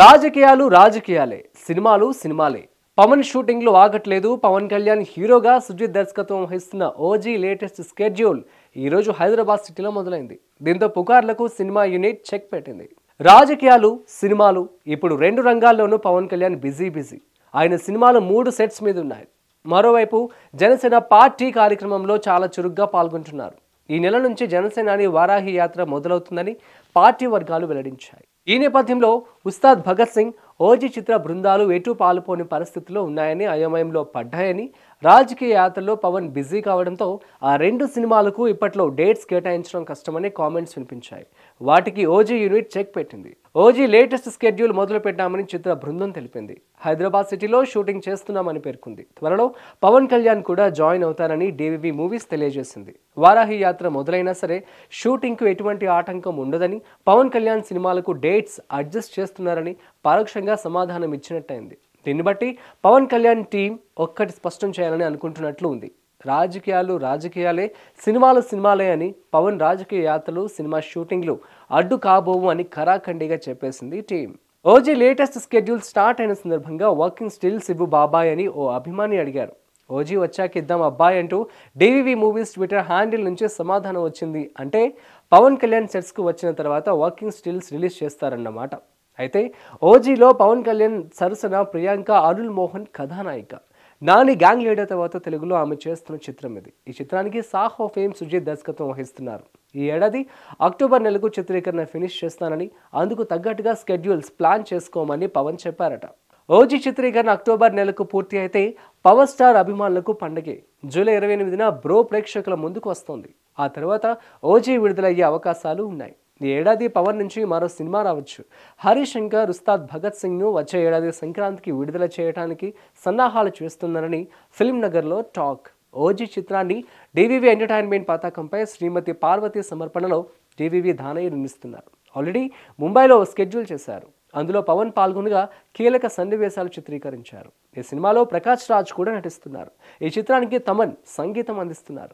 రాజకీయాలు రాజకీయాలే సినిమాలు సినిమాలే పవన్ షూటింగ్లు ఆగట్లేదు పవన్ కళ్యాణ్ హీరోగా సుజిత్ దర్శకత్వం వహిస్తున్న ఓజీ లేటెస్ట్ స్కెడ్యూల్ ఈరోజు హైదరాబాద్ సిటీలో మొదలైంది దీంతో పుకార్లకు సినిమా యూనిట్ చెక్ పెట్టింది రాజకీయాలు సినిమాలు ఇప్పుడు రెండు రంగాల్లోనూ పవన్ కళ్యాణ్ బిజీ బిజీ ఆయన సినిమాలు మూడు సెట్స్ మీద ఉన్నాయి మరోవైపు జనసేన పార్టీ కార్యక్రమంలో చాలా చురుగ్గా పాల్గొంటున్నారు ఈ నెల నుంచి జనసేనాని వారాహి యాత్ర మొదలవుతుందని పార్టీ వర్గాలు వెల్లడించాయి ఈ నేపథ్యంలో ఉస్తాద్ భగత్ సింగ్ ఓజీ చిత్ర బృందాలు ఎటు పాలుపోని పరిస్థితుల్లో ఉన్నాయని అయోమయంలో పడ్డాయని రాజకీయ యాత్రలో పవన్ బిజీ కావడంతో ఆ రెండు సినిమాలకు ఇప్పట్లో డేట్స్ కేటాయించడం కష్టమని కామెంట్స్ వినిపించాయి వాటికి ఓజీ యూనిట్ చెక్ పెట్టింది ఓజీ లేటెస్ట్ స్కెడ్యూల్ మొదలు పెట్టామని చిత్ర బృందం తెలిపింది హైదరాబాద్ సిటీలో షూటింగ్ చేస్తున్నామని పేర్కొంది త్వరలో పవన్ కళ్యాణ్ కూడా జాయిన్ అవుతారని డీవీవీ మూవీస్ తెలియజేసింది వారాహి యాత్ర మొదలైనా సరే షూటింగ్కు ఎటువంటి ఆటంకం ఉండదని పవన్ కళ్యాణ్ సినిమాలకు డేట్స్ అడ్జస్ట్ చేస్తున్నారని పరోక్షంగా సమాధానం ఇచ్చినట్టయింది దీన్ని బట్టి పవన్ కళ్యాణ్ టీం ఒక్కటి స్పష్టం చేయాలని అనుకుంటున్నట్లు ఉంది రాజకీయాలు రాజకీయాలే సినిమాలు సినిమాలే అని పవన్ రాజకీయ యాత్రలు సినిమా షూటింగ్లు అడ్డు కాబోవు అని ఖరాఖండిగా చెప్పేసింది team OG latest schedule start అయిన సందర్భంగా వర్కింగ్ స్టిల్స్ ఇవ్వు బాబాయ్ అని ఓ అభిమాని అడిగారు ఓజీ వచ్చాక ఇద్దాం అబ్బాయి అంటూ డీవీవీ మూవీస్ ట్విట్టర్ హ్యాండిల్ నుంచి సమాధానం వచ్చింది అంటే పవన్ కళ్యాణ్ సెట్స్కు వచ్చిన తర్వాత వర్కింగ్ స్టిల్స్ రిలీజ్ చేస్తారన్నమాట అయితే ఓజీలో పవన్ కళ్యాణ్ సరసన ప్రియాంక అరుణ్ మోహన్ కథానాయిక నాని గ్యాంగ్ లీడర్ తర్వాత తెలుగులో ఆమె చేస్తున్న చిత్రం ఇది ఈ చిత్రానికి సాహో ఫేమ్ సుజీత్ దర్శకత్వం వహిస్తున్నారు ఈ ఏడాది అక్టోబర్ నెలకు చిత్రీకరణ ఫినిష్ చేస్తానని అందుకు తగ్గట్టుగా స్కెడ్యూల్స్ ప్లాన్ చేసుకోమని పవన్ చెప్పారట ఓజీ చిత్రీకరణ అక్టోబర్ నెలకు పూర్తి అయితే పవర్ స్టార్ అభిమానులకు పండగే జూలై ఇరవై ఎనిమిదిన బ్రో ప్రేక్షకుల ముందుకు వస్తోంది ఆ తర్వాత ఓజీ విడుదలయ్యే అవకాశాలు ఉన్నాయి ఈ ఏడాది పవన్ నుంచి మరో సినిమా రావచ్చు హరిశంకర్ ఉస్తాద్ భగత్ సింగ్ను వచ్చే ఏడాది సంక్రాంతికి విడుదల చేయడానికి సన్నాహాలు చేస్తున్నారని ఫిల్మ్ నగర్లో టాక్ ఓజీ చిత్రాన్ని డీవీవీ ఎంటర్టైన్మెంట్ పతాకంపై శ్రీమతి పార్వతి సమర్పణలో డీవీవీ దానయ్య నిర్మిస్తున్నారు ఆల్రెడీ ముంబైలో స్కెడ్యూల్ చేశారు అందులో పవన్ పాల్గొనగా కీలక సన్నివేశాలు చిత్రీకరించారు ఈ సినిమాలో ప్రకాష్ రాజ్ కూడా నటిస్తున్నారు ఈ చిత్రానికి తమన్ సంగీతం అందిస్తున్నారు